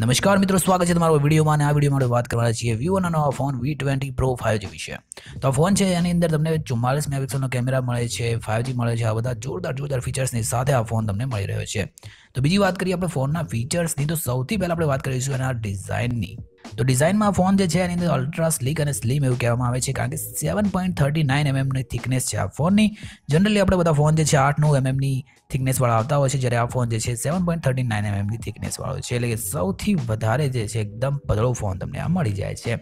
નમસ્કાર મિત્રો સ્વાગત છે તમારો વિડીયોમાં અને આ વિડીયોમાં વાત કરવાના છીએ વિવોના નવા phone V twenty pro five G વિશે તો આ ફોન છે એની અંદર તમને ચુમ્માલીસ મેગાપિક્સલનો કેમેરા મળે છે ફાઇવજી મળે છે આ બધા જોરદાર જોરદાર ફીચર્સની સાથે આ ફોન તમને મળી રહ્યો છે તો બીજી વાત કરીએ આપણે ફોનના ફીચર્સની તો સૌથી પહેલાં આપણે વાત કરીશું એના ડિઝાઇનની તો ડિઝાઇનમાં ફોન જે છે એની અંદર અલ્ટ્રા સ્લીક અને સ્લીમ એવું કહેવામાં આવે છે કારણ કે સેવન પોઈન્ટ થર્ટી નાઇન એમએમની થિકનેસ છે આ ફોનની જનરલી આપણે બધા ફોન જે છે આઠ નવ એમએમની mm થિકનેસવાળા આવતા હોય છે જ્યારે આ ફોન જે છે સેવન પોઈન્ટ થર્ટી નાઇન એમએમની થિકનેસવાળો છે એટલે કે સૌથી વધારે જે છે એકદમ પતળો ફોન તમને આ મળી જાય છે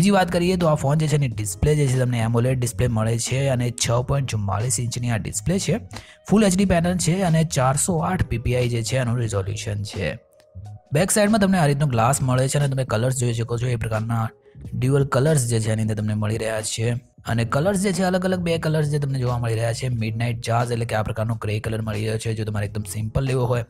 બીજી વાત કરીએ તો આ ફોન જે છે એની ડિસ્પ્લે જે છે તમને એમોલેડ ડિસ્પ્લે મળે છે અને છ પોઈન્ટ ચુમ્માલીસ ઇંચની આ ડિસ્પ્લે છે ફૂલ એચડી પેનલ છે અને ચારસો આઠ પીપીઆઈ જે છે એનું રિઝોલ્યુશન છે બેક સાઈડમાં તમને આ રીતનો ગ્લાસ મળે છે અને તમે કલર્સ જોઈ શકો છો એ પ્રકારના ડ્યુઅલ કલર્સ જે છે એની અંદર તમને મળી રહ્યા છે અને કલર્સ જે છે અલગ અલગ બે કલર્સ જે તમને જોવા મળી રહ્યા છે મિડનાઇટ નાઇટ ચાર્જ એટલે કે આ પ્રકારનો ગ્રે કલર મળી રહ્યો છે જો તમારે એકદમ સિમ્પલ લેવો હોય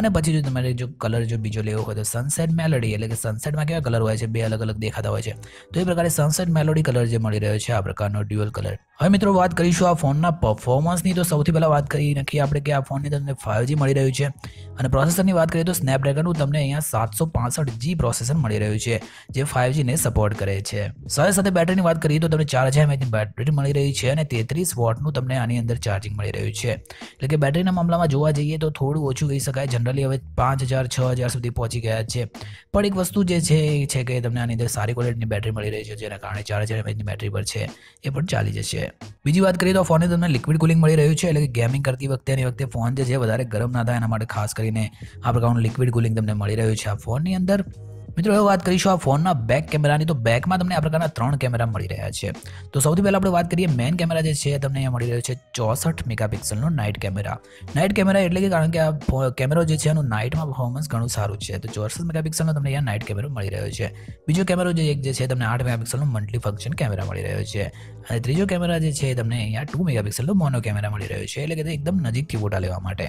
અને પછી જો તમારે જો કલર જો બીજો લેવો હોય તો સનસેટ મેલોડી એટલે કે સનસેટમાં કેવા કલર હોય છે બે અલગ અલગ દેખાતા હોય છે તો એ પ્રકારે સનસેટ મેલોડી કલર જે મળી રહ્યો છે આ પ્રકારનો ડ્યુઅલ કલર હવે મિત્રો વાત કરીશું આ ફોનના પરફોર્મન્સની તો સૌથી પહેલાં વાત કરી નાખીએ આપણે કે આ ફોનની તમને ફાઇવ મળી રહ્યું છે અને પ્રોસેસરની વાત કરીએ તો સ્નેપડ્રેગનનું તમને અહીંયા સાતસો પાસઠ જી પ્રોસેસર મળી રહ્યું છે જે ફાઇવ સપોર્ટ કરે છે સાથે સાથે બેટરીની વાત કરીએ તો તમને ચાર હજાર એમએચની બેટરી મળી રહી છે અને તેત્રીસ વોટનું તમને આની અંદર ચાર્જિંગ મળી રહ્યું છે એટલે કે બેટરીના મામલામાં જોવા જઈએ તો થોડું ઓછું કહી શકાય જનરલી હવે પાંચ હજાર છ હજાર સુધી પહોંચી ગયા છે પણ એક વસ્તુ જે છે એ છે કે તમને આની અંદર સારી ક્વોલિટીની બેટરી મળી રહી છે જેના કારણે ચાર હજાર એમએચની બેટરી પર છે એ પણ ચાલી જશે બીજી વાત કરીએ તો ફોનને તમને લિક્વિડ કુલિંગ મળી રહ્યું છે એટલે કે ગેમિંગ કરતી વખતે એની વખતે ફોન જે છે વધારે ગરમ ના થાય એના માટે ખાસ કરીને આ પ્રકારનું લિક્વિડ કુલિંગ તમને મળી રહ્યું છે આ ફોનની અંદર મિત્રો હવે વાત કરીશું આ ફોનના બેક કેમેરાની તો બેકમાં તમને આ પ્રકારના ત્રણ કેમેરા મળી રહ્યા છે તો સૌથી પહેલાં આપણે વાત કરીએ મેઇન કેમેરા જે છે તમને અહીંયા મળી રહ્યો છે ચોસઠ મેગાપિક્સલનો નાઇટ કેમેરા નાઇટ કેમેરા એટલે કે કારણ કે આ કેમેરો જે છે એનું નાઇટમાં પર્ફોમન્સ ઘણું સારું છે તો ચોસઠ મેગાપિક્સલનો તમને અહીંયા નાઇટ કેમેરો મળી રહ્યો છે બીજો કેમેરો જે એક જે છે તમને આઠ મેગાપિક્સલનો મંથલી ફંક્શન કેમેરા મળી રહ્યો છે અને ત્રીજો કેમેરા જે છે તમને અહીંયા ટુ મેગાપિક્સલનો મોનો કેમેરા મળી રહ્યો છે એટલે કે એકદમ નજીકથી ફોટા લેવા માટે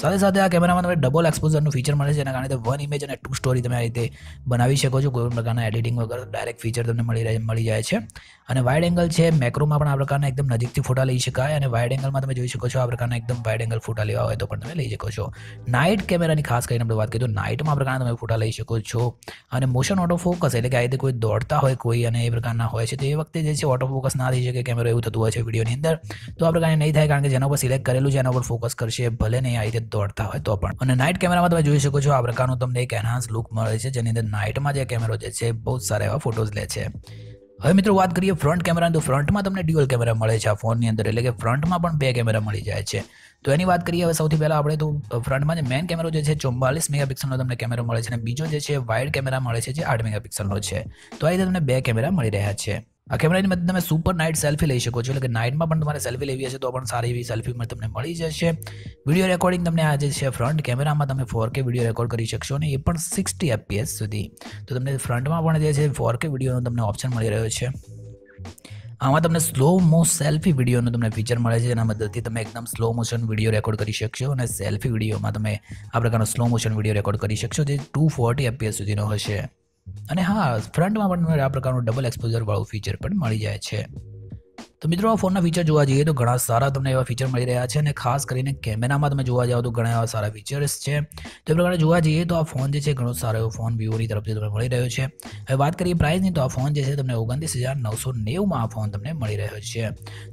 સાથે સાથે આ કેમેરામાં તમને ડબલ એક્સપોઝરનું ફીચર મળે છે જેના કારણે વન ઇમેજ અને ટુ સ્ટોરી તમે આ રીતે બનાવી શકો છો કોઈ પણ પ્રકારના એડિટિંગ વગર ડાયરેક્ટ ફીચર તમને મળી રહે મળી જાય છે અને વાઇડ એંગલ છે મેક્રોમાં પણ આ પ્રકારના એકદમ નજીકથી ફોટા લઈ શકાય અને વાઇડ એંગલમાં તમે જોઈ શકો છો આ પ્રકારના એકદમ વાઇડ એંગલ ફોટા લેવા હોય તો પણ તમે લઈ શકો છો નાઇટ કેમેરાની ખાસ કરીને આપણે વાત કરીએ તો નાઇટમાં આ પ્રકારના તમે ફોટા લઈ શકો છો અને મોશન ઓટો ફોકસ એટલે કે આ રીતે કોઈ દોડતા હોય કોઈ અને એ પ્રકારના હોય છે તો એ વખતે જે છે ઓટો ફોકસ ના થઈ શકે કેમેરો એવું થતું હોય છે વિડીયોની અંદર તો આ પ્રકારને નહીં થાય કારણ કે જેના પર સિલેક્ટ કરેલું છે એના ઉપર ફોકસ કરશે ભલે નહીં આ રીતે કે દોડતા હોય તો પણ અને નાઇટ કેમેરામાં તમે જોઈ શકો છો આ પ્રકારનું તમને એક એન્હાન્સ લુક મળે છે જેની અંદર નાઇટમાં જે કેમેરો જે છે બહુ સારા એવા ફોટોઝ લે છે હવે મિત્રો વાત કરીએ ફ્રન્ટ કેમેરાની તો ફ્રન્ટમાં તમને ડ્યુઅલ કેમેરા મળે છે આ ફોનની અંદર એટલે કે ફ્રન્ટમાં પણ બે કેમેરા મળી જાય છે તો એની વાત કરીએ હવે સૌથી પહેલાં આપણે તો ફ્રન્ટમાં જે મેઇન કેમેરો જે છે ચુમ્બાલીસ મેગાપિક્સલનો તમને કેમેરો મળે છે અને બીજો જે છે વાઇડ કેમેરા મળે છે જે આઠ મેગાપિક્સલનો છે તો આ રીતે તમને બે કેમેરા મળી રહ્યા છે આ કેમેરાની મદદ તમે સુપર નાઇટ સેલ્ફી લઈ શકો છો એટલે કે નાઇટમાં પણ તમારે સેલ્ફી લેવી હશે તો પણ સારી એવી સેલ્ફી તમને મળી જશે વિડીયો રેકોર્ડિંગ તમને આ જે છે ફ્રન્ટ કેમેરામાં તમે ફોર કે વિડીયો રેકોર્ડ કરી શકશો અને એ પણ સિક્સટી એફપીએસ સુધી તો તમને ફ્રન્ટમાં પણ જે છે ફોર કે વિડીયોનો તમને ઓપ્શન મળી રહ્યો છે આમાં તમને સ્લો મો સેલ્ફી વિડીયોનું તમને ફીચર મળે છે જેના મદદથી તમે એકદમ સ્લો મોશન વિડીયો રેકોર્ડ કરી શકશો અને સેલ્ફી વિડીયોમાં તમે આ પ્રકારનો સ્લો મોશન વિડીયો રેકોર્ડ કરી શકશો જે ટુ ફોર્ટી એપીએસ સુધીનો હશે અને હા ફ્રન્ટમાં પણ આ પ્રકારનું ડબલ એક્સપોઝરવાળું ફીચર પણ મળી જાય છે તો મિત્રો આ ફોનના ફીચર જોવા જઈએ તો ઘણા સારા તમને એવા ફીચર મળી રહ્યા છે અને ખાસ કરીને કેમેરામાં તમે જોવા જાઓ તો ઘણા એવા સારા ફીચર્સ છે તે એ પ્રકારે જોવા જઈએ તો આ ફોન જે છે ઘણો સારો એવો ફોન વિવોની તરફથી તમને મળી રહ્યો છે હવે વાત કરીએ પ્રાઇસની તો આ ફોન જે છે તમને ઓગણત્રીસ હજાર નવસો નેવુંમાં આ ફોન તમને મળી રહ્યો છે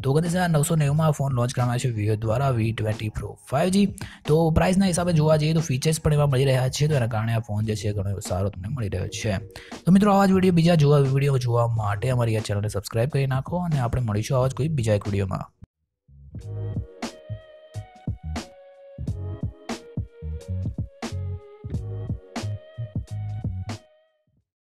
તો ઓગણત્રીસ હજાર નવસો નેવુંમાં આ ફોન લોન્ચ કરવામાં આવ્યો છે વિવો દ્વારા વી ટ્વેન્ટી પ્રો ફાઇવજી તો પ્રાઇસના હિસાબે જોવા જઈએ તો ફીચર્સ પણ એવા મળી રહ્યા છે તો એના કારણે આ ફોન જે છે ઘણો સારો તમને મળી રહ્યો છે તો મિત્રો આવા જ વિડીયો બીજા જોવા વિડીયો જોવા માટે અમારી આ ચેનલને સબસ્ક્રાઈબ કરી નાખો અને આપણે મળીશું આવા જ કોઈ બીજા એક વિડીયોમાં